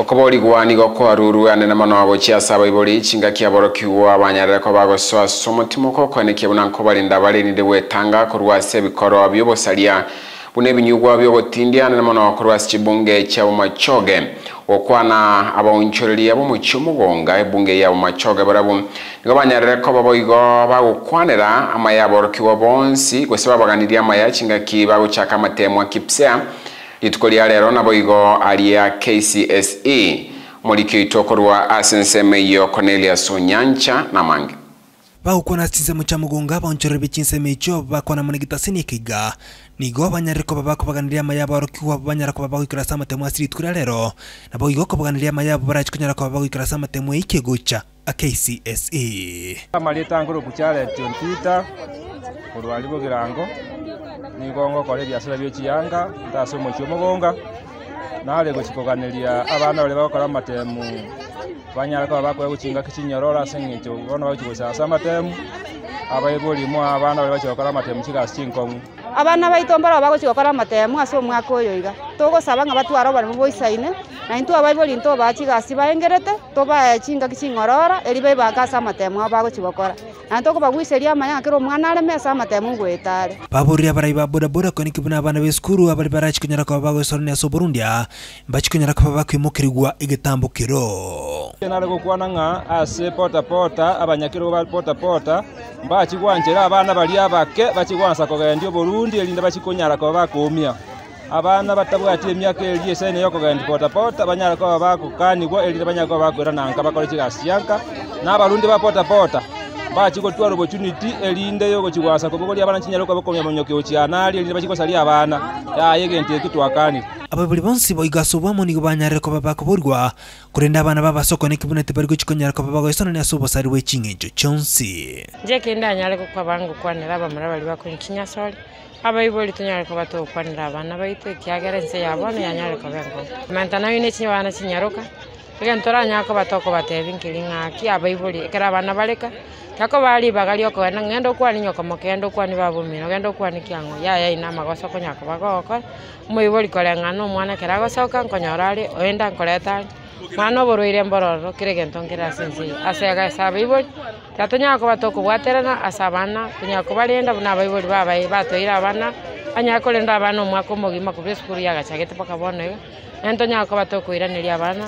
okobori aruru ane na mano abo chiasaba ibori ichinga kiaboro kiwa abanyareko bagoswa somutima okokwane kiabuna nkobarinda barinire bwetanga korwasa ebikorwa byobosaria buna ebinyugwa byobotindiana na mano okorwasa chibunge chiabo machoge okwana abaonchoreria bomochia omogonga ebunge yabo machoge barabo nigo banyarereko baboigo bagokwanera amayabo orokiwa bonsi gose babaganirie amaya bago bagochaka amatemwa kipsea ituko ria rero na boigo aria KCSE murikio itokorwa iyo Cornelius Onyancha na mangi bagukona sisemo cha mugonga baonchorebe chinsemo icho bakona mune gitasini kiga nigo abanyariko babakobaganiria amayabo arokiwa abanyarako babagoikora sa amatemo asiri itukura rero nabo igo kobaganiria amayabo barachikonyarako babagoikora sa amatemo ikigucha akcse kuchale charetio mpita kũrwari bũgirango ningonga okola ebiasara byochiyanga ntase omochia omogonga nare gochikoganilia abana bare bagokora amatemu banyara koba bakoe gochinga kichinyarora ase eng'encho bono bagochigocha ase amatemu abaeborimo abana bare bachigokora amatemu chigasi chinkong'u abana baito mbaro bagochigokora amatemu ase omwaka oyo iga togosaba ng'a batware obaremu boisaine na intwe abaibori nto bachigasi baengerete tobae chingaki ching'orora eri baibaka ase amatemu abo bagochigokora na toko bagwiceria amanya kero mwana are mesa matemungwetare baburi abarai ba bodaboda koni kibuna abana b'esukuru abari barachikunyara kwa bagwesorania so burundia ah, mbachikunyara kwa bakwimukirigwa igitambukiro nare gukwana nga ase pota pota abanyakiro ba pota pota mbachigwanjera abana bari abake bachigwansa kogendia oborundi erinde bachikunyara kwa bakumia abana batabwati emyaka eri ese neyo okogenda potapota banyara koba bakokanigwa erinde banyara koba bakoerananka bakore chigasi yanka n'abarundi ba potapota bachigotwala opportunity elinde yogochiwasa kubogolia abana chinyala okabakomya manyokeo chianali elinde bachikosalia abana ya ya nti ekitwakanile ababuli bonsi boigaso bwamo nigo koba bakoborwa kurenda abana babasokone kibunete bari gochikonyara ko babagoisona ne asubosari weching'encho chonsi njekende anyareko kwabangu kwanera abamara bari bakonyikinya sori abaibori tunyareko batokwanira abana baito ekiagera ense ya abana yanyareko bengo manta nayo chinyabana chinyaroka egento nyako kobata batebi nkilinga kia baibuli kera bana baleka tako bali bagali oko na ngendo kwa ninyo komo kendo kwa ni babu mino ngendo kwa ni kyango ya ya ina magoso ko nyako bagoko muibuli kole mwana oborwaire mbororo kire gento nkira sense asega esa baibuli tato nyako batoko bwaterana asa bana nyako balenda na baibuli babaye batoira abana anyakolenda abana omwaka omogima kubira esukuru yagachagete paka bono iga nento nyako batokoiraniria abana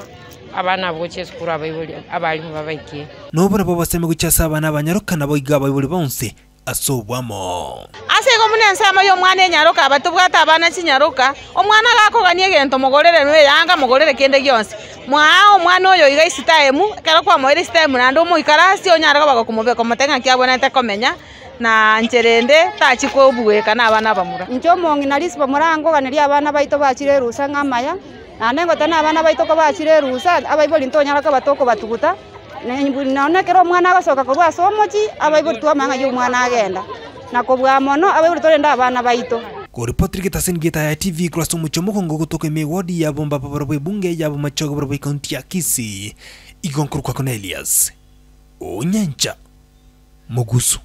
abana boche sikura abayibuli abalimu babaike nobura boboseme guchasa abana abanyarukana igaba abayibuli bonse asobwamo ase igo muna ensama y'omwana enyaroka abatubwate abana chinyaroka omwana ganiye egento mogorere no eyanga mogorere kende gyonse mwao mwana oyo iga isitaemu ekero kwamoire isitaemu naende omoikara ko matenga kya bona ta komenya na ncherende tachikobweka na abana bamura inche omong'i nari ase abana baito bachire rusa ng'amaya naende ngotana abana baitoko bachire erusa abaibori ntonyaraka batokobatuguta nonye kero omwana agosoka korwa ase omochi abaibori manga ya omwana agenda na nakobwa mono abaibori torende abana baito koripotirike tasini geta ya tv kurasa omochomokongo gotoka eme wodi yabo mbapabora bwa ebunge ya bomba bara bwa ekaunti ya kisii igonkuru kwa na elias onyancha mogusu